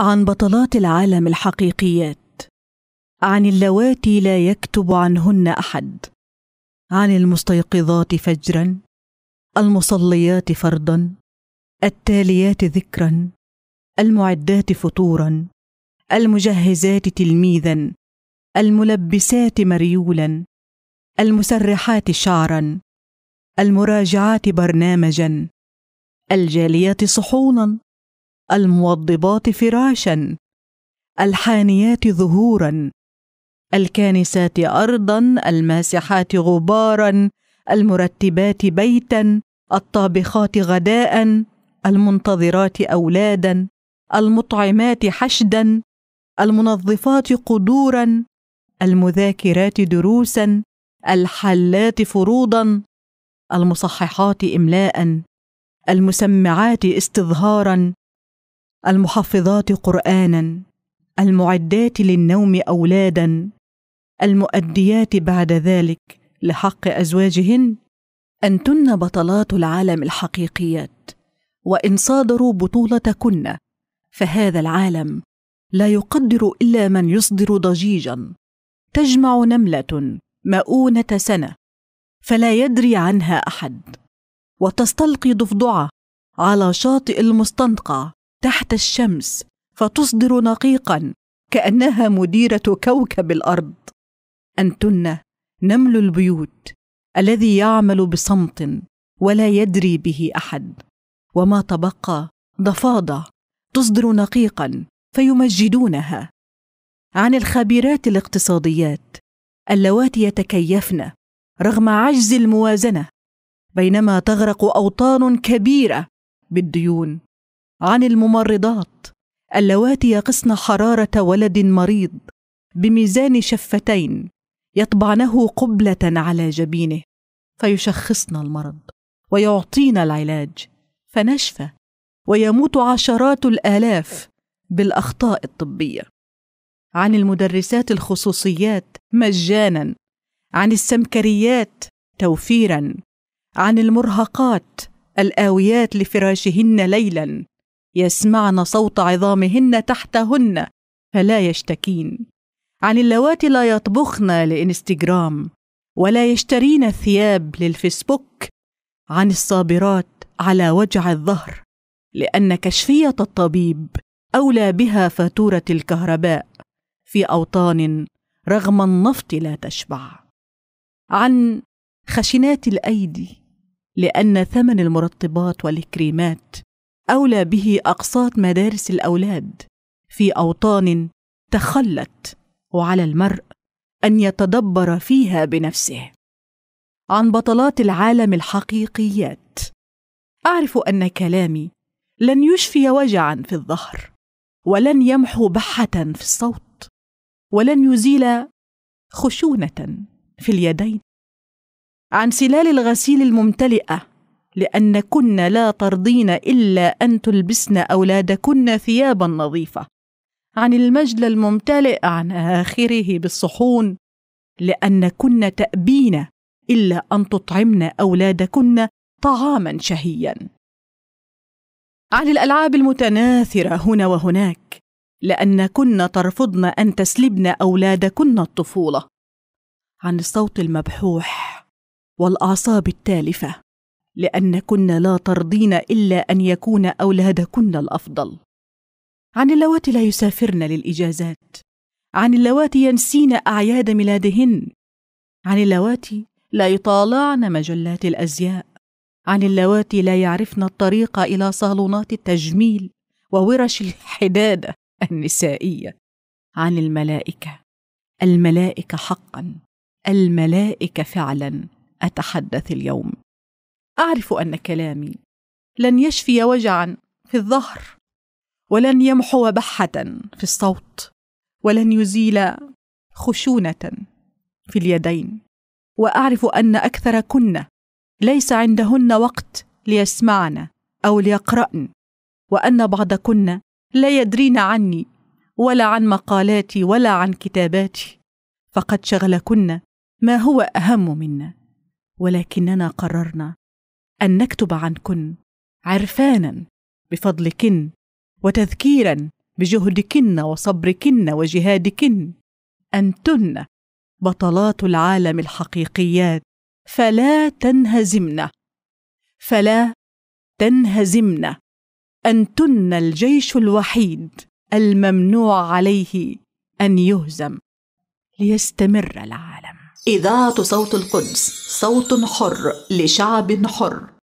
عن بطلات العالم الحقيقيات عن اللواتي لا يكتب عنهن احد عن المستيقظات فجرا المصليات فرضا التاليات ذكرا المعدات فطورا المجهزات تلميذا الملبسات مريولا المسرحات شعرا المراجعات برنامجا الجاليات صحونا الموضبات فراشا الحانيات ظهورا الكانسات ارضا الماسحات غبارا المرتبات بيتا الطابخات غداء المنتظرات اولادا المطعمات حشدا المنظفات قدورا المذاكرات دروسا الحلات فروضا المصححات املاء المسمعات استظهارا المحفظات قرانا المعدات للنوم اولادا المؤديات بعد ذلك لحق ازواجهن انتن بطلات العالم الحقيقيات وان صادروا بطولتكن فهذا العالم لا يقدر الا من يصدر ضجيجا تجمع نمله مؤونه سنه فلا يدري عنها احد وتستلقي ضفدعه على شاطئ المستنقع تحت الشمس فتصدر نقيقا كانها مديره كوكب الارض انتن نمل البيوت الذي يعمل بصمت ولا يدري به احد وما تبقى ضفادع تصدر نقيقا فيمجدونها عن الخبيرات الاقتصاديات اللواتي يتكيفن رغم عجز الموازنه بينما تغرق اوطان كبيره بالديون عن الممرضات اللواتي يقصن حراره ولد مريض بميزان شفتين يطبعنه قبله على جبينه فيشخصن المرض ويعطين العلاج فنشفى ويموت عشرات الالاف بالاخطاء الطبيه عن المدرسات الخصوصيات مجانا عن السمكريات توفيرا عن المرهقات الاويات لفراشهن ليلا يسمعن صوت عظامهن تحتهن فلا يشتكين عن اللواتي لا يطبخن لإنستجرام ولا يشترين الثياب للفيسبوك عن الصابرات على وجع الظهر لأن كشفية الطبيب أولى بها فاتورة الكهرباء في أوطان رغم النفط لا تشبع عن خشنات الأيدي لأن ثمن المرطبات والكريمات اولى به اقساط مدارس الاولاد في اوطان تخلت وعلى المرء ان يتدبر فيها بنفسه عن بطلات العالم الحقيقيات اعرف ان كلامي لن يشفي وجعا في الظهر ولن يمحو بحه في الصوت ولن يزيل خشونه في اليدين عن سلال الغسيل الممتلئه لأنكن لا ترضين إلا أن تلبسن أولادكن ثيابا نظيفة عن المجلى الممتلئ عن آخره بالصحون لأنكن تأبين إلا أن تطعمن أولادكن طعاما شهيا عن الألعاب المتناثرة هنا وهناك لأنكن ترفضن أن تسلبن أولادكن الطفولة عن الصوت المبحوح والأعصاب التالفة لانكن لا ترضين الا ان يكون اولادكن الافضل عن اللواتي لا يسافرن للاجازات عن اللواتي ينسين اعياد ميلادهن عن اللواتي لا يطالعن مجلات الازياء عن اللواتي لا يعرفن الطريق الى صالونات التجميل وورش الحداده النسائيه عن الملائكه الملائكه حقا الملائكه فعلا اتحدث اليوم اعرف ان كلامي لن يشفي وجعا في الظهر ولن يمحو بحه في الصوت ولن يزيل خشونه في اليدين واعرف ان اكثركن ليس عندهن وقت ليسمعن او ليقران وان بعضكن لا يدرين عني ولا عن مقالاتي ولا عن كتاباتي فقد شغلكن ما هو اهم منا ولكننا قررنا أن نكتب عنكن عرفانا بفضلكن وتذكيرا بجهدكن وصبركن وجهادكن أنتن بطلات العالم الحقيقيات فلا تنهزمن فلا تنهزمن أنتن الجيش الوحيد الممنوع عليه أن يهزم ليستمر العالم إذاعة صوت القدس صوت حر لشعب حر